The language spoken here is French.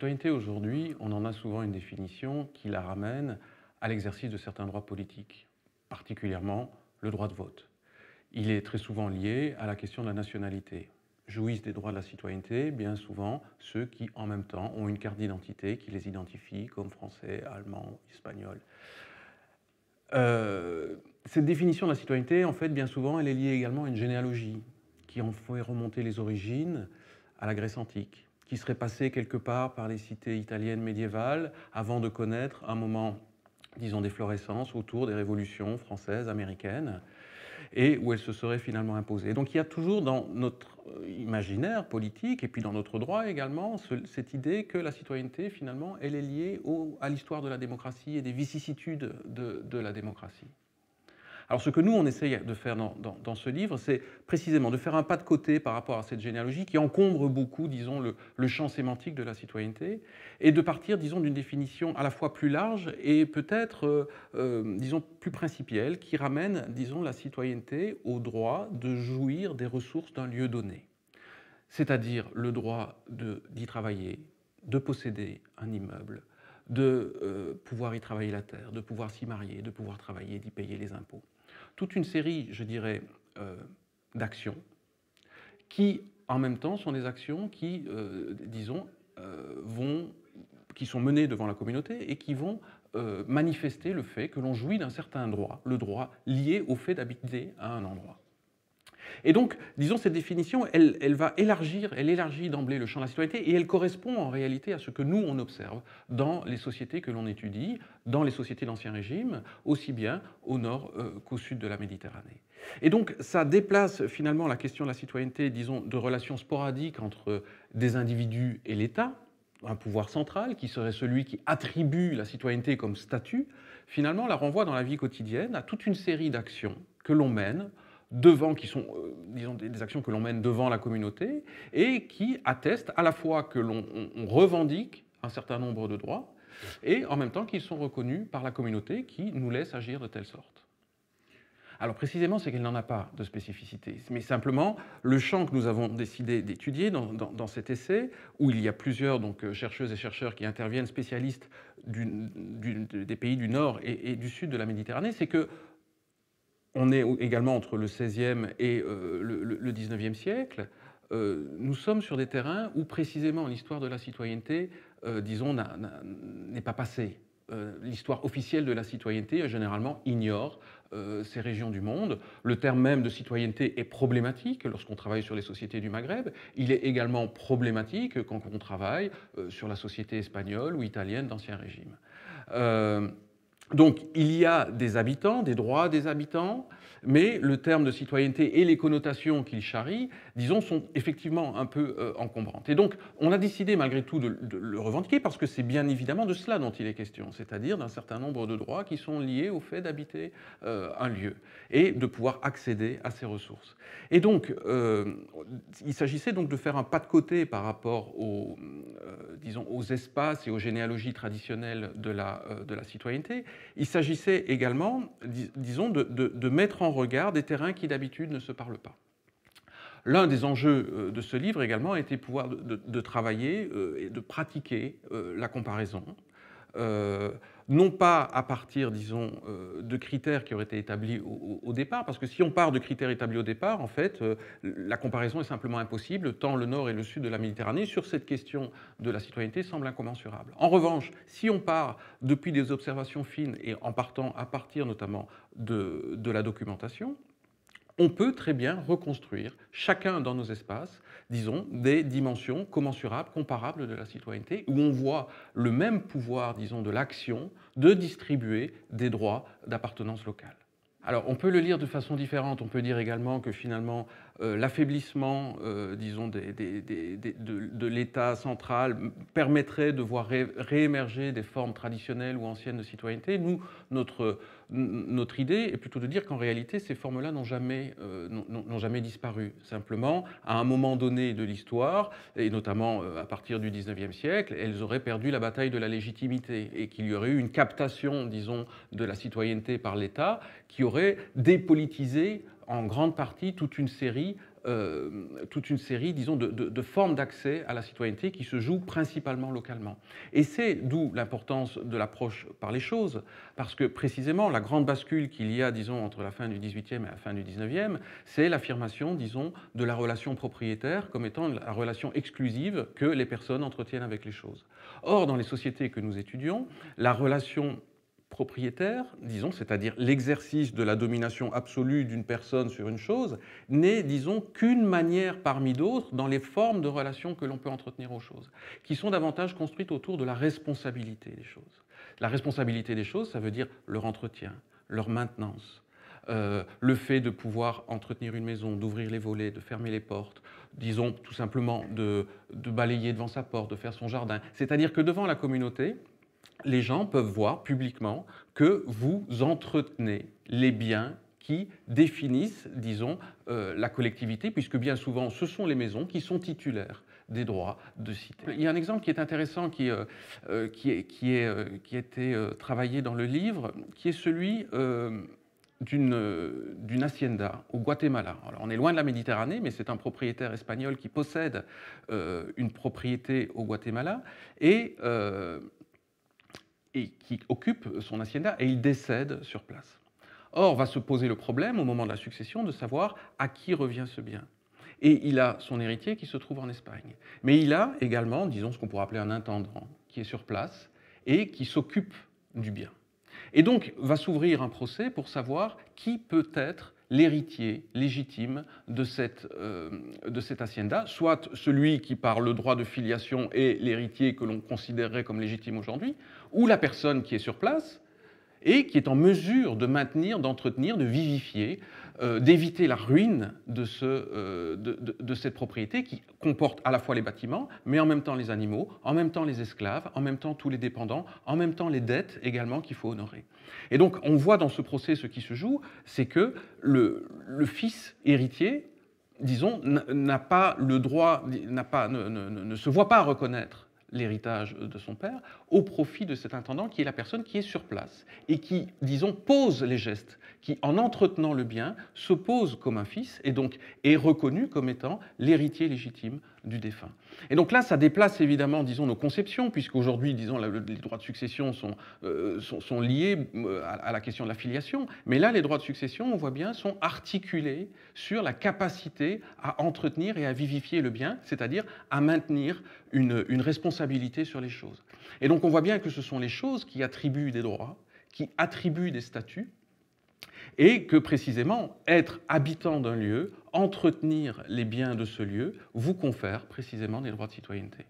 citoyenneté, aujourd'hui, on en a souvent une définition qui la ramène à l'exercice de certains droits politiques, particulièrement le droit de vote. Il est très souvent lié à la question de la nationalité. Jouissent des droits de la citoyenneté bien souvent ceux qui, en même temps, ont une carte d'identité qui les identifie comme français, allemand, espagnol. Euh, cette définition de la citoyenneté, en fait, bien souvent, elle est liée également à une généalogie qui en fait remonter les origines à la Grèce antique qui serait passé quelque part par les cités italiennes médiévales avant de connaître un moment, disons, d'efflorescence autour des révolutions françaises, américaines, et où elle se serait finalement imposée. Donc il y a toujours dans notre imaginaire politique et puis dans notre droit également cette idée que la citoyenneté, finalement, elle est liée à l'histoire de la démocratie et des vicissitudes de la démocratie. Alors ce que nous, on essaye de faire dans, ce livre, c'est précisément de faire un pas de côté par rapport à cette généalogie qui encombre beaucoup, disons, le, champ sémantique de la citoyenneté, et de partir, disons, d'une définition à la fois plus large et peut-être, euh, euh, disons, plus principielle, qui ramène, disons, la citoyenneté au droit de jouir des ressources d'un lieu donné, c'est-à-dire le droit d'y travailler, de posséder un immeuble, de euh, pouvoir y travailler la terre, de pouvoir s'y marier, de pouvoir travailler, d'y payer les impôts. Toute une série, je dirais, euh, d'actions qui, en même temps, sont des actions qui, euh, disons, qui sont menées devant la communauté et qui vont manifester le fait que l'on jouit d'un certain droit, le droit lié au fait d'habiter à un endroit. Et donc, disons, cette définition, elle, va élargir, elle élargit d'emblée le champ de la citoyenneté et elle correspond en réalité à ce que nous, on observe dans les sociétés que l'on étudie, dans les sociétés de l'Ancien Régime, aussi bien au nord euh, qu'au sud de la Méditerranée. Et donc, ça déplace finalement la question de la citoyenneté, disons, de relations sporadiques entre des individus et l'État, un pouvoir central qui serait celui qui attribue la citoyenneté comme statut, finalement la renvoie dans la vie quotidienne à toute une série d'actions que l'on mène devant, qui sont euh, disons, des, actions que l'on mène devant la communauté et qui attestent à la fois que l'on revendique un certain nombre de droits et en même temps qu'ils sont reconnus par la communauté qui nous laisse agir de telle sorte. Alors précisément, c'est qu'elle n'en a pas de spécificité, mais simplement le champ que nous avons décidé d'étudier dans, dans, cet essai, où il y a plusieurs donc, euh, chercheuses et chercheurs qui interviennent, spécialistes des pays du nord et du sud de la Méditerranée, c'est que on est également entre le 16 et euh, le, XIXe siècle. Euh, nous sommes sur des terrains où précisément l'histoire de la citoyenneté, euh, disons, n'est pas passée. l'histoire officielle de la citoyenneté généralement ignore ces régions du monde. Le terme même de citoyenneté est problématique lorsqu'on travaille sur les sociétés du Maghreb. Il est également problématique quand on travaille sur la société espagnole ou italienne d'Ancien Régime. Donc il y a des habitants, des droits des habitants, mais le terme de citoyenneté et les connotations qu'il charrie, disons, sont effectivement un peu euh, encombrantes. Et donc on a décidé malgré tout de, le revendiquer parce que c'est bien évidemment de cela dont il est question, c'est-à-dire d'un certain nombre de droits qui sont liés au fait d'habiter euh, un lieu et de pouvoir accéder à ses ressources. Et donc euh, il s'agissait donc de faire un pas de côté par rapport aux, disons, aux espaces et aux généalogies traditionnelles de la, euh, de la citoyenneté. Il s'agissait également, disons, de, mettre en regard des terrains qui d'habitude ne se parlent pas. L'un des enjeux euh, de ce livre également été pouvoir de, travailler euh, et de pratiquer la comparaison non pas à partir, disons, euh, de critères qui auraient été établis au, départ, parce que si on part de critères établis au départ, en fait, euh, la comparaison est simplement impossible, tant le nord et le sud de la Méditerranée, sur cette question de la citoyenneté, semblent incommensurables. En revanche, si on part depuis des observations fines et en partant à partir notamment de la documentation, on peut très bien reconstruire, chacun dans nos espaces, disons, des dimensions commensurables, comparables de la citoyenneté, où on voit le même pouvoir, disons, de l'action de distribuer des droits d'appartenance locale. Alors, on peut le lire de façon différente. On peut dire également que finalement, euh, l'affaiblissement, euh, disons, de, l'État central permettrait de voir réémerger des formes traditionnelles ou anciennes de citoyenneté. Nous, notre, idée est plutôt de dire qu'en réalité, ces formes-là n'ont jamais, euh, disparu. Simplement, à un moment donné de l'histoire, et notamment à partir du 19e siècle, elles auraient perdu la bataille de la légitimité et qu'il y aurait eu une captation, disons, de la citoyenneté par l'État qui aurait dépolitisé en grande partie toute une série, euh, toute une série disons, de, formes d'accès à la citoyenneté qui se jouent principalement localement. Et c'est d'où l'importance de l'approche par les choses, parce que précisément la grande bascule qu'il y a, disons, entre la fin du XVIIIe et la fin du XIXe, c'est l'affirmation, disons, de la relation propriétaire comme étant la relation exclusive que les personnes entretiennent avec les choses. Or, dans les sociétés que nous étudions, la relation propriétaire, disons, c'est-à-dire l'exercice de la domination absolue d'une personne sur une chose, n'est, disons, qu'une manière parmi d'autres dans les formes de relations que l'on peut entretenir aux choses, qui sont davantage construites autour de la responsabilité des choses. La responsabilité des choses, ça veut dire leur entretien, leur maintenance, euh, le fait de pouvoir entretenir une maison, d'ouvrir les volets, de fermer les portes, disons tout simplement de balayer devant sa porte, de faire son jardin. C'est-à-dire que devant la communauté, les gens peuvent voir publiquement que vous entretenez les biens qui définissent, disons, euh, la collectivité, puisque bien souvent, ce sont les maisons qui sont titulaires des droits de cité. Il y a un exemple qui est intéressant, qui, euh, euh, qui, est, qui, a été travaillé dans le livre, qui est celui d'une hacienda au Guatemala. Alors, on est loin de la Méditerranée, mais c'est un propriétaire espagnol qui possède une propriété au Guatemala, et et qui occupe son hacienda et il décède sur place. Or, va se poser le problème au moment de la succession de savoir à qui revient ce bien. Et il a son héritier qui se trouve en Espagne. Mais il a également, disons, ce qu'on pourrait appeler un intendant qui est sur place et qui s'occupe du bien. Et donc va s'ouvrir un procès pour savoir qui peut être l'héritier légitime euh, de cette, hacienda, soit celui qui par le droit de filiation est l'héritier que l'on considérerait comme légitime aujourd'hui, ou la personne qui est sur place, et qui est en mesure de maintenir, d'entretenir, de vivifier, euh, d'éviter la ruine de, ce, euh, de, cette propriété qui comporte à la fois les bâtiments, mais en même temps les animaux, en même temps les esclaves, en même temps tous les dépendants, en même temps les dettes également qu'il faut honorer. Et donc on voit dans ce procès ce qui se joue, c'est que le, fils héritier, disons, n'a pas le droit, pas, ne, se voit pas reconnaître l'héritage de son père au profit de cet intendant qui est la personne qui est sur place et qui, disons, pose les gestes, qui, en entretenant le bien, se pose comme un fils et donc est reconnu comme étant l'héritier légitime du défunt. Et donc là, ça déplace évidemment, disons, nos conceptions, puisqu'aujourd'hui, disons, les droits de succession sont, euh, sont, liés euh, à la question de la filiation, mais là, les droits de succession, on voit bien, sont articulés sur la capacité à entretenir et à vivifier le bien, c'est-à-dire à maintenir une responsabilité sur les choses. Et donc on voit bien que ce sont les choses qui attribuent des droits, qui attribuent des statuts, et que précisément être habitant d'un lieu, entretenir les biens de ce lieu, vous confère précisément des droits de citoyenneté.